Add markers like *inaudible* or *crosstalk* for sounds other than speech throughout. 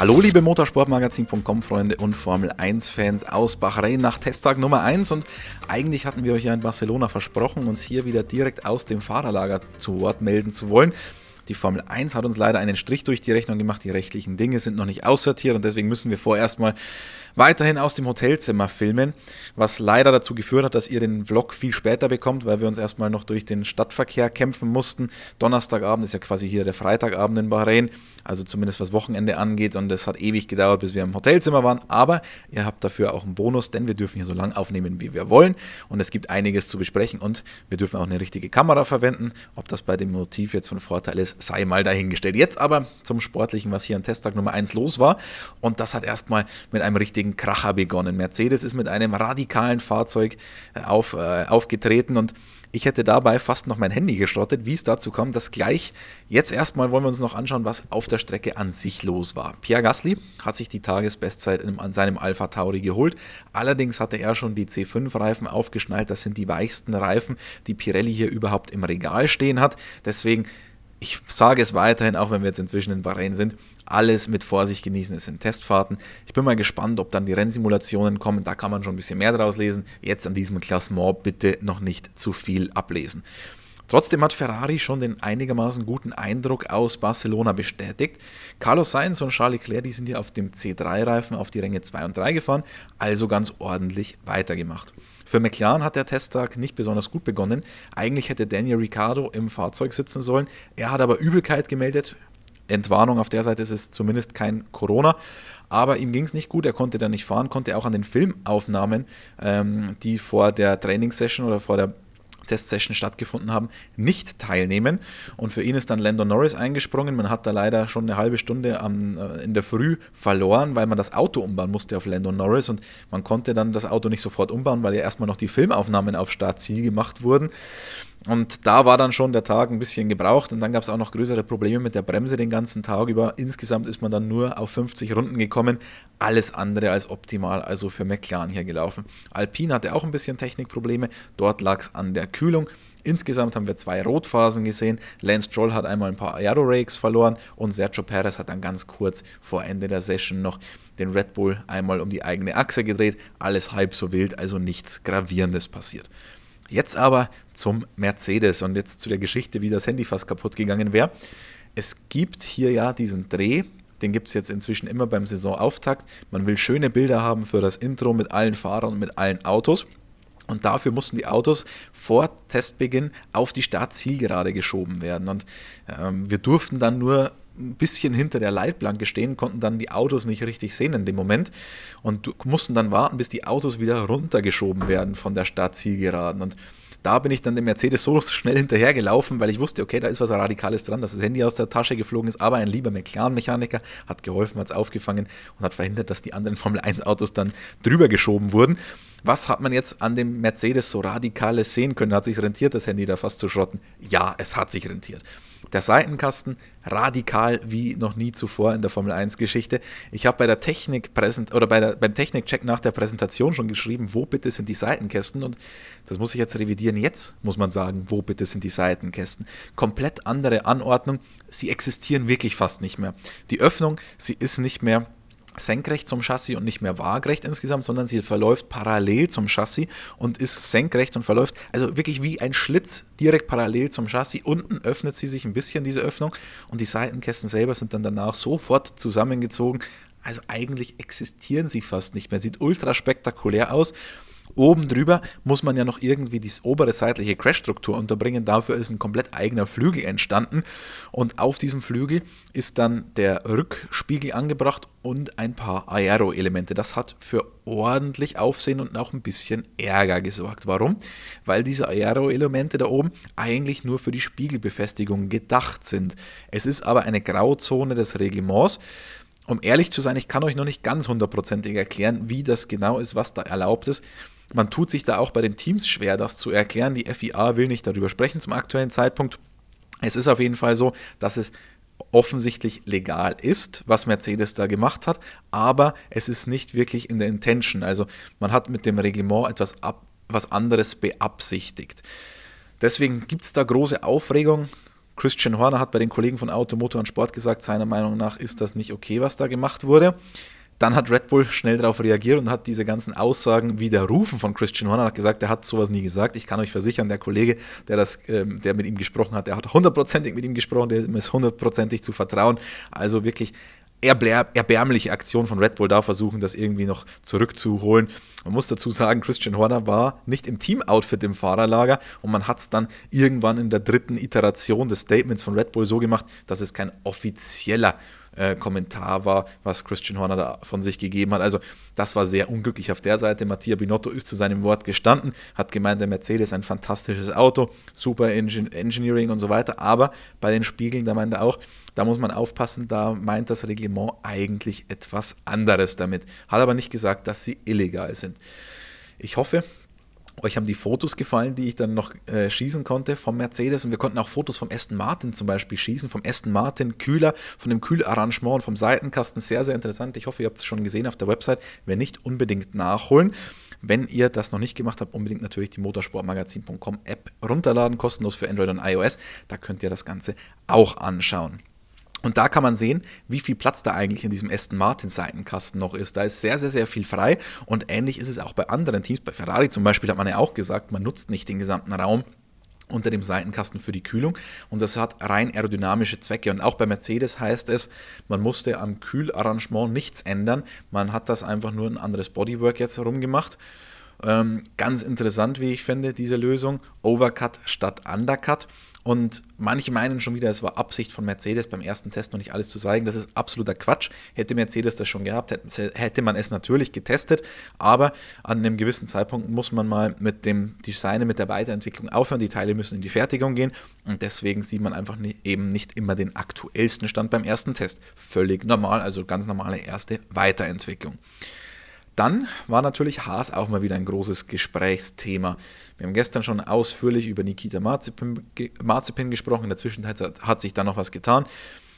Hallo liebe Motorsportmagazin.com-Freunde und Formel 1-Fans aus Bahrain nach Testtag Nummer 1 und eigentlich hatten wir euch ja in Barcelona versprochen, uns hier wieder direkt aus dem Fahrerlager zu Wort melden zu wollen. Die Formel 1 hat uns leider einen Strich durch die Rechnung gemacht. Die rechtlichen Dinge sind noch nicht aussortiert und deswegen müssen wir vorerst mal weiterhin aus dem Hotelzimmer filmen, was leider dazu geführt hat, dass ihr den Vlog viel später bekommt, weil wir uns erstmal noch durch den Stadtverkehr kämpfen mussten. Donnerstagabend ist ja quasi hier der Freitagabend in Bahrain, also zumindest was Wochenende angeht und es hat ewig gedauert, bis wir im Hotelzimmer waren, aber ihr habt dafür auch einen Bonus, denn wir dürfen hier so lange aufnehmen, wie wir wollen und es gibt einiges zu besprechen und wir dürfen auch eine richtige Kamera verwenden. Ob das bei dem Motiv jetzt von Vorteil ist, das sei mal dahingestellt. Jetzt aber zum Sportlichen, was hier an Testtag Nummer 1 los war. Und das hat erstmal mit einem richtigen Kracher begonnen. Mercedes ist mit einem radikalen Fahrzeug äh, auf, äh, aufgetreten und ich hätte dabei fast noch mein Handy geschrottet, wie es dazu kam, das gleich jetzt erstmal wollen wir uns noch anschauen, was auf der Strecke an sich los war. Pierre Gasly hat sich die Tagesbestzeit an seinem Alpha Tauri geholt. Allerdings hatte er schon die C5-Reifen aufgeschnallt. Das sind die weichsten Reifen, die Pirelli hier überhaupt im Regal stehen hat. Deswegen ich sage es weiterhin, auch wenn wir jetzt inzwischen in Bahrain sind, alles mit Vorsicht genießen. Es sind Testfahrten. Ich bin mal gespannt, ob dann die Rennsimulationen kommen. Da kann man schon ein bisschen mehr draus lesen. Jetzt an diesem Klassement bitte noch nicht zu viel ablesen. Trotzdem hat Ferrari schon den einigermaßen guten Eindruck aus Barcelona bestätigt. Carlos Sainz und Charles Leclerc, die sind hier auf dem C3-Reifen auf die Ränge 2 und 3 gefahren, also ganz ordentlich weitergemacht. Für McLaren hat der Testtag nicht besonders gut begonnen. Eigentlich hätte Daniel Ricciardo im Fahrzeug sitzen sollen. Er hat aber Übelkeit gemeldet. Entwarnung auf der Seite ist es zumindest kein Corona aber ihm ging es nicht gut, er konnte da nicht fahren, konnte auch an den Filmaufnahmen, ähm, die vor der Trainingssession oder vor der Testsession stattgefunden haben, nicht teilnehmen. Und für ihn ist dann Lando Norris eingesprungen. Man hat da leider schon eine halbe Stunde am, äh, in der Früh verloren, weil man das Auto umbauen musste auf Lando Norris und man konnte dann das Auto nicht sofort umbauen, weil ja erstmal noch die Filmaufnahmen auf Startziel gemacht wurden. Und da war dann schon der Tag ein bisschen gebraucht und dann gab es auch noch größere Probleme mit der Bremse den ganzen Tag über. Insgesamt ist man dann nur auf 50 Runden gekommen. Alles andere als optimal, also für McLaren hier gelaufen. Alpine hatte auch ein bisschen Technikprobleme. Dort lag es an der Kühlung. Insgesamt haben wir zwei Rotphasen gesehen. Lance Stroll hat einmal ein paar Aero-Rakes verloren und Sergio Perez hat dann ganz kurz vor Ende der Session noch den Red Bull einmal um die eigene Achse gedreht. Alles halb so wild, also nichts Gravierendes passiert. Jetzt aber zum Mercedes und jetzt zu der Geschichte, wie das Handy fast kaputt gegangen wäre. Es gibt hier ja diesen Dreh, den gibt es jetzt inzwischen immer beim Saisonauftakt. Man will schöne Bilder haben für das Intro mit allen Fahrern und mit allen Autos. Und dafür mussten die Autos vor Testbeginn auf die Startzielgerade geschoben werden. Und ähm, wir durften dann nur ein bisschen hinter der Leitplanke stehen, konnten dann die Autos nicht richtig sehen in dem Moment und mussten dann warten, bis die Autos wieder runtergeschoben werden von der Startzielgeraden. Und da bin ich dann dem Mercedes so *laughs* schnell hinterhergelaufen, weil ich wusste, okay, da ist was Radikales dran, dass das Handy aus der Tasche geflogen ist, aber ein lieber McLaren-Mechaniker hat geholfen, hat es aufgefangen und hat verhindert, dass die anderen *laughs* Formel-1-Autos dann drüber geschoben wurden. Was hat man jetzt an dem Mercedes so radikales sehen können? Hat sich rentiert, das Handy da fast zu schrotten? Ja, es hat sich rentiert. Der Seitenkasten radikal wie noch nie zuvor in der Formel 1 Geschichte. Ich habe bei der Technik oder bei der, beim Technikcheck nach der Präsentation schon geschrieben, wo bitte sind die Seitenkästen und das muss ich jetzt revidieren. Jetzt muss man sagen, wo bitte sind die Seitenkästen. Komplett andere Anordnung. Sie existieren wirklich fast nicht mehr. Die Öffnung, sie ist nicht mehr senkrecht zum Chassis und nicht mehr waagrecht insgesamt, sondern sie verläuft parallel zum Chassis und ist senkrecht und verläuft also wirklich wie ein Schlitz direkt parallel zum Chassis. Unten öffnet sie sich ein bisschen, diese Öffnung, und die Seitenkästen selber sind dann danach sofort zusammengezogen. Also eigentlich existieren sie fast nicht mehr. Sieht ultra spektakulär aus. Oben drüber muss man ja noch irgendwie die obere seitliche Crashstruktur unterbringen. Dafür ist ein komplett eigener Flügel entstanden. Und auf diesem Flügel ist dann der Rückspiegel angebracht und ein paar Aero-Elemente. Das hat für ordentlich Aufsehen und auch ein bisschen Ärger gesorgt. Warum? Weil diese Aero-Elemente da oben eigentlich nur für die Spiegelbefestigung gedacht sind. Es ist aber eine Grauzone des Reglements. Um ehrlich zu sein, ich kann euch noch nicht ganz hundertprozentig erklären, wie das genau ist, was da erlaubt ist man tut sich da auch bei den Teams schwer, das zu erklären. Die FIA will nicht darüber sprechen zum aktuellen Zeitpunkt. Es ist auf jeden Fall so, dass es offensichtlich legal ist, was Mercedes da gemacht hat, aber es ist nicht wirklich in der Intention. Also man hat mit dem Reglement etwas ab, was anderes beabsichtigt. Deswegen gibt es da große Aufregung. Christian Horner hat bei den Kollegen von Automotor und Sport gesagt, seiner Meinung nach ist das nicht okay, was da gemacht wurde. Dann hat Red Bull schnell darauf reagiert und hat diese ganzen Aussagen widerrufen von Christian Horner, hat gesagt, er hat sowas nie gesagt. Ich kann euch versichern, der Kollege, der, das, ähm, der mit ihm gesprochen hat, der hat hundertprozentig mit ihm gesprochen, der ist hundertprozentig zu vertrauen. Also wirklich erbärmliche Aktion von Red Bull da versuchen, das irgendwie noch zurückzuholen. Man muss dazu sagen, Christian Horner war nicht im Team-Outfit im Fahrerlager und man hat es dann irgendwann in der dritten Iteration des Statements von Red Bull so gemacht, dass es kein offizieller äh, Kommentar war, was Christian Horner da von sich gegeben hat. Also das war sehr unglücklich auf der Seite. Mattia Binotto ist zu seinem Wort gestanden, hat gemeint, der Mercedes ein fantastisches Auto, super Engin Engineering und so weiter. Aber bei den Spiegeln, da meint er auch, da muss man aufpassen, da meint das Reglement eigentlich etwas anderes damit. Hat aber nicht gesagt, dass sie illegal sind. Ich hoffe, euch haben die Fotos gefallen, die ich dann noch äh, schießen konnte vom Mercedes. Und wir konnten auch Fotos vom Aston Martin zum Beispiel schießen, vom Aston Martin Kühler, von dem Kühlarrangement und vom Seitenkasten. Sehr, sehr interessant. Ich hoffe, ihr habt es schon gesehen auf der Website. Wenn nicht, unbedingt nachholen. Wenn ihr das noch nicht gemacht habt, unbedingt natürlich die motorsportmagazin.com App runterladen, kostenlos für Android und iOS. Da könnt ihr das Ganze auch anschauen. Und da kann man sehen, wie viel Platz da eigentlich in diesem Aston Martin Seitenkasten noch ist. Da ist sehr, sehr, sehr viel frei. Und ähnlich ist es auch bei anderen Teams. Bei Ferrari zum Beispiel hat man ja auch gesagt, man nutzt nicht den gesamten Raum unter dem Seitenkasten für die Kühlung. Und das hat rein aerodynamische Zwecke. Und auch bei Mercedes heißt es, man musste am Kühlarrangement nichts ändern. Man hat das einfach nur ein anderes Bodywork jetzt herumgemacht. Ähm, ganz interessant, wie ich finde, diese Lösung. Overcut statt Undercut. Und manche meinen schon wieder, es war Absicht von Mercedes beim ersten Test noch nicht alles zu zeigen. Das ist absoluter Quatsch. Hätte Mercedes das schon gehabt, hätte man es natürlich getestet. Aber an einem gewissen Zeitpunkt muss man mal mit dem Design, mit der Weiterentwicklung aufhören. Die Teile müssen in die Fertigung gehen. Und deswegen sieht man einfach nie, eben nicht immer den aktuellsten Stand beim ersten Test. Völlig normal, also ganz normale erste Weiterentwicklung. Dann war natürlich Haas auch mal wieder ein großes Gesprächsthema. Wir haben gestern schon ausführlich über Nikita Marzipin, Marzipin gesprochen. In der Zwischenzeit hat, sich da noch was getan.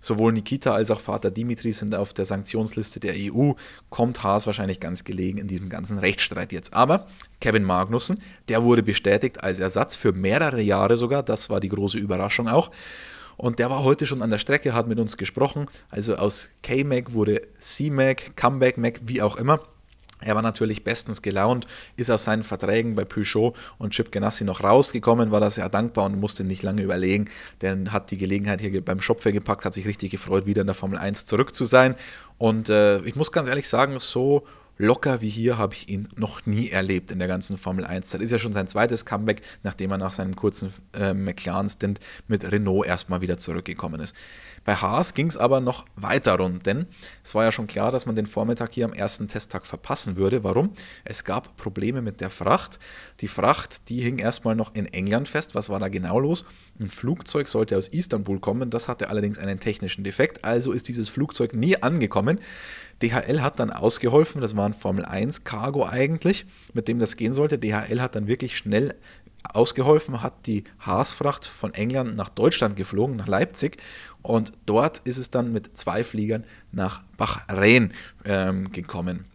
Sowohl Nikita als auch Vater Dimitri sind auf der Sanktionsliste der EU. Kommt Haas wahrscheinlich ganz gelegen in diesem ganzen Rechtsstreit jetzt. Aber Kevin Magnussen, der wurde bestätigt als Ersatz für mehrere Jahre sogar. Das war die große Überraschung auch. Und der war heute schon an der Strecke, hat mit uns gesprochen. Also aus K-Mac wurde C-Mac, Comeback-Mac, wie auch immer. Er war natürlich bestens gelaunt, ist aus seinen Verträgen bei Peugeot und Chip Ganassi noch rausgekommen, war da sehr dankbar und musste nicht lange überlegen, denn hat die Gelegenheit hier beim Schopfer gepackt, hat sich richtig gefreut, wieder in der Formel 1 zurück zu sein. Und äh, ich muss ganz ehrlich sagen, so locker wie hier habe ich ihn noch nie erlebt in der ganzen Formel 1. Das ist ja schon sein zweites Comeback, nachdem er nach seinem kurzen äh, McLaren-Stint mit Renault erstmal wieder zurückgekommen ist. Bei Haas ging es aber noch weiter rund, denn es war ja schon klar, dass man den Vormittag hier am ersten Testtag verpassen würde. Warum? Es gab Probleme mit der Fracht. Die Fracht, die hing erstmal noch in England fest. Was war da genau los? Ein Flugzeug sollte aus Istanbul kommen, das hatte allerdings einen technischen Defekt, also ist dieses Flugzeug nie angekommen. DHL hat dann ausgeholfen, das war ein Formel 1 Cargo eigentlich, mit dem das gehen sollte. DHL hat dann wirklich schnell ausgeholfen, hat die Haas-Fracht von England nach Deutschland geflogen, nach Leipzig. Und dort ist es dann mit zwei Fliegern nach Bahrain ähm, gekommen.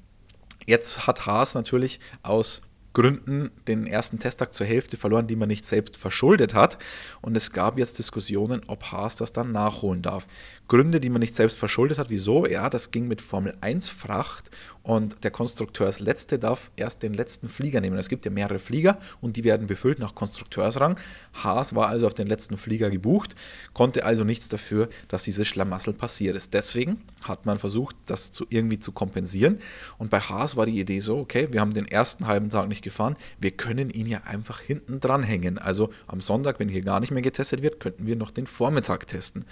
Jetzt hat Haas natürlich aus Gründen den ersten Testtag zur Hälfte verloren, die man nicht selbst verschuldet hat. Und es gab jetzt Diskussionen, ob Haas das dann nachholen darf. Gründe, die man nicht selbst verschuldet hat, wieso? Ja, das ging mit Formel 1 Fracht und der Konstrukteursletzte darf erst den letzten Flieger nehmen. Es gibt ja mehrere Flieger und die werden befüllt nach Konstrukteursrang. Haas war also auf den letzten Flieger gebucht, konnte also nichts dafür, dass dieses Schlamassel passiert ist. Deswegen hat man versucht, das zu, irgendwie zu kompensieren. Und bei Haas war die Idee so, okay, wir haben den ersten halben Tag nicht gefahren, wir können ihn ja einfach hinten dranhängen. Also am Sonntag, wenn hier gar nicht mehr getestet wird, könnten wir noch den Vormittag testen.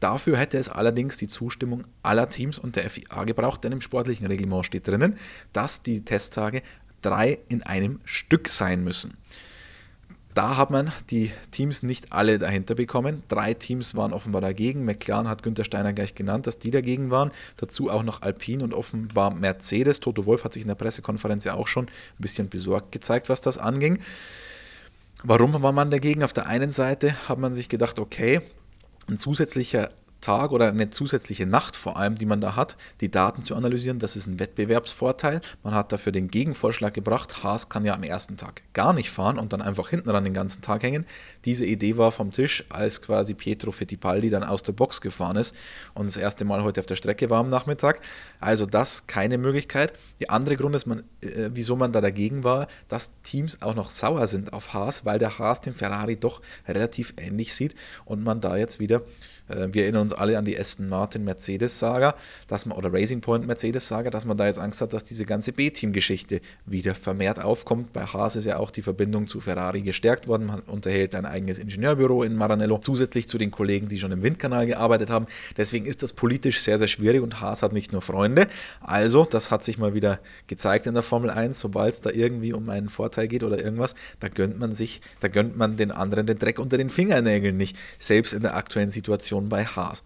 Dafür hätte es allerdings die Zustimmung aller Teams und der FIA gebraucht, denn im sportlichen Reglement steht drinnen, dass die Testtage drei in einem Stück sein müssen. Da hat man die Teams nicht alle dahinter bekommen. Drei Teams waren offenbar dagegen. McLaren hat Günther Steiner gleich genannt, dass die dagegen waren. Dazu auch noch Alpine und offenbar Mercedes. Toto Wolf hat sich in der Pressekonferenz ja auch schon ein bisschen besorgt gezeigt, was das anging. Warum war man dagegen? Auf der einen Seite hat man sich gedacht, okay, ein zusätzlicher Tag oder eine zusätzliche Nacht vor allem, die man da hat, die Daten zu analysieren, das ist ein Wettbewerbsvorteil. Man hat dafür den Gegenvorschlag gebracht, Haas kann ja am ersten Tag gar nicht fahren und dann einfach hinten ran den ganzen Tag hängen. Diese Idee war vom Tisch, als quasi Pietro Fittipaldi dann aus der Box gefahren ist und das erste Mal heute auf der Strecke war am Nachmittag. Also das keine Möglichkeit. Der andere Grund ist, man, äh, wieso man da dagegen war, dass Teams auch noch sauer sind auf Haas, weil der Haas den Ferrari doch relativ ähnlich sieht und man da jetzt wieder, äh, wir erinnern uns uns alle an die Aston Martin Mercedes Saga, dass man oder Racing Point Mercedes Saga, dass man da jetzt Angst hat, dass diese ganze B-Team Geschichte wieder vermehrt aufkommt. Bei Haas ist ja auch die Verbindung zu Ferrari gestärkt worden. Man unterhält ein eigenes Ingenieurbüro in Maranello zusätzlich zu den Kollegen, die schon im Windkanal gearbeitet haben. Deswegen ist das politisch sehr sehr schwierig und Haas hat nicht nur Freunde. Also, das hat sich mal wieder gezeigt in der Formel 1, sobald es da irgendwie um einen Vorteil geht oder irgendwas, da gönnt man sich, da gönnt man den anderen den Dreck unter den Fingernägeln nicht, selbst in der aktuellen Situation bei Haas.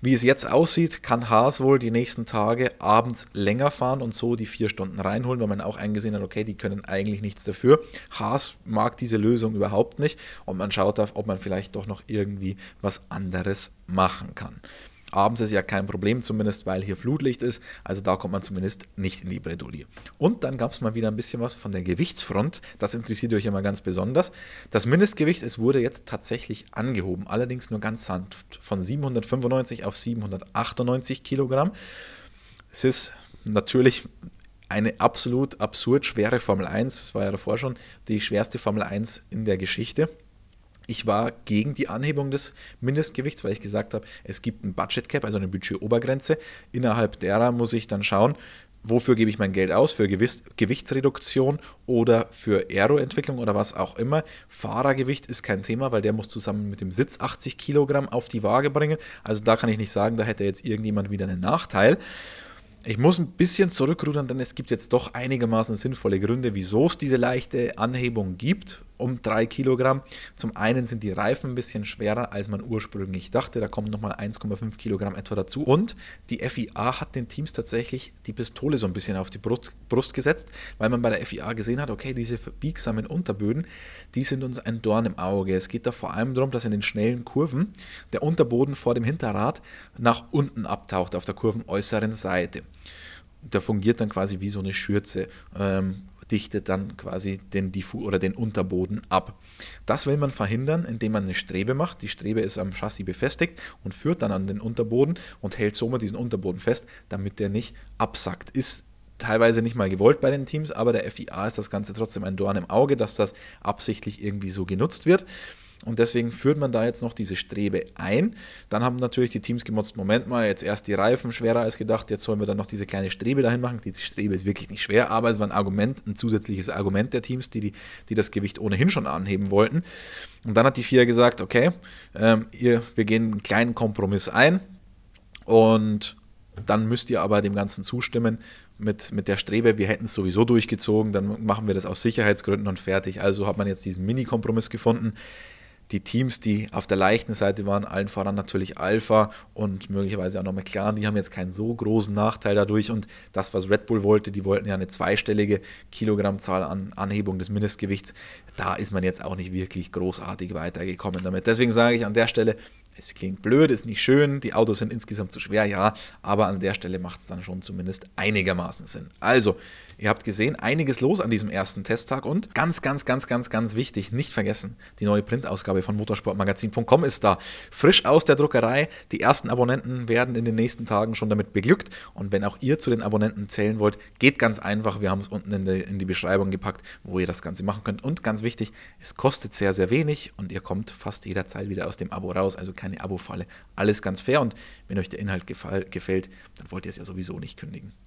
Wie es jetzt aussieht, kann Haas wohl die nächsten Tage abends länger fahren und so die vier Stunden reinholen, weil man auch eingesehen hat, okay, die können eigentlich nichts dafür. Haas mag diese Lösung überhaupt nicht und man schaut, auf, ob man vielleicht doch noch irgendwie was anderes machen kann. Abends ist ja kein Problem, zumindest weil hier Flutlicht ist. Also da kommt man zumindest nicht in die Bredouille. Und dann gab es mal wieder ein bisschen was von der Gewichtsfront. Das interessiert euch immer ganz besonders. Das Mindestgewicht, es wurde jetzt tatsächlich angehoben, allerdings nur ganz sanft von 795 auf 798 Kilogramm. Es ist natürlich eine absolut absurd schwere Formel 1. Das war ja davor schon die schwerste Formel 1 in der Geschichte. Ich war gegen die Anhebung des Mindestgewichts, weil ich gesagt habe, es gibt ein Budget Cap, also eine Budgetobergrenze. Innerhalb derer muss ich dann schauen, wofür gebe ich mein Geld aus? Für Gewiss Gewichtsreduktion oder für Aeroentwicklung oder was auch immer. Fahrergewicht ist kein Thema, weil der muss zusammen mit dem Sitz 80 Kilogramm auf die Waage bringen. Also da kann ich nicht sagen, da hätte jetzt irgendjemand wieder einen Nachteil. Ich muss ein bisschen zurückrudern, denn es gibt jetzt doch einigermaßen sinnvolle Gründe, wieso es diese leichte Anhebung gibt um drei Kilogramm. Zum einen sind die Reifen ein bisschen schwerer, als man ursprünglich dachte. Da kommen nochmal 1,5 Kilogramm etwa dazu. Und die FIA hat den Teams tatsächlich die Pistole so ein bisschen auf die Brust, Brust gesetzt, weil man bei der FIA gesehen hat, okay, diese biegsamen Unterböden, die sind uns ein Dorn im Auge. Es geht da vor allem darum, dass in den schnellen Kurven der Unterboden vor dem Hinterrad nach unten abtaucht, auf der kurvenäußeren Seite der fungiert dann quasi wie so eine Schürze. Ähm, dichtet dann quasi den Diffu oder den Unterboden ab. Das will man verhindern, indem man eine Strebe macht. Die Strebe ist am Chassis befestigt und führt dann an den Unterboden und hält somit diesen Unterboden fest, damit der nicht absackt. Ist teilweise nicht mal gewollt bei den Teams, aber der FIA ist das Ganze trotzdem ein Dorn im Auge, dass das absichtlich irgendwie so genutzt wird. Und deswegen führt man da jetzt noch diese Strebe ein. Dann haben natürlich die Teams gemotzt, Moment mal, jetzt erst die Reifen schwerer als gedacht, jetzt sollen wir dann noch diese kleine Strebe dahin machen. Diese Strebe ist wirklich nicht schwer, aber es war ein Argument, ein zusätzliches Argument der Teams, die, die, die das Gewicht ohnehin schon anheben wollten. Und dann hat die FIA gesagt, okay, ähm, ihr, wir gehen einen kleinen Kompromiss ein und dann müsst ihr aber dem Ganzen zustimmen mit, mit der Strebe, wir hätten es sowieso durchgezogen, dann machen wir das aus Sicherheitsgründen und fertig. Also hat man jetzt diesen Mini-Kompromiss gefunden die Teams, die auf der leichten Seite waren, allen voran natürlich Alpha und möglicherweise auch noch McLaren, die haben jetzt keinen so großen Nachteil dadurch. Und das, was Red Bull wollte, die wollten ja eine zweistellige Kilogrammzahl an Anhebung des Mindestgewichts. Da ist man jetzt auch nicht wirklich großartig weitergekommen damit. Deswegen sage ich an der Stelle, es klingt blöd, ist nicht schön, die Autos sind insgesamt zu schwer, ja, aber an der Stelle macht es dann schon zumindest einigermaßen Sinn. Also, Ihr habt gesehen, einiges los an diesem ersten Testtag und ganz, ganz, ganz, ganz, ganz wichtig, nicht vergessen, die neue Printausgabe von motorsportmagazin.com ist da. Frisch aus der Druckerei. Die ersten Abonnenten werden in den nächsten Tagen schon damit beglückt. Und wenn auch ihr zu den Abonnenten zählen wollt, geht ganz einfach. Wir haben es unten in die, in die Beschreibung gepackt, wo ihr das Ganze machen könnt. Und ganz wichtig, es kostet sehr, sehr wenig und ihr kommt fast jederzeit wieder aus dem Abo raus. Also keine Abo-Falle. Alles ganz fair. Und wenn euch der Inhalt gefällt, dann wollt ihr es ja sowieso nicht kündigen.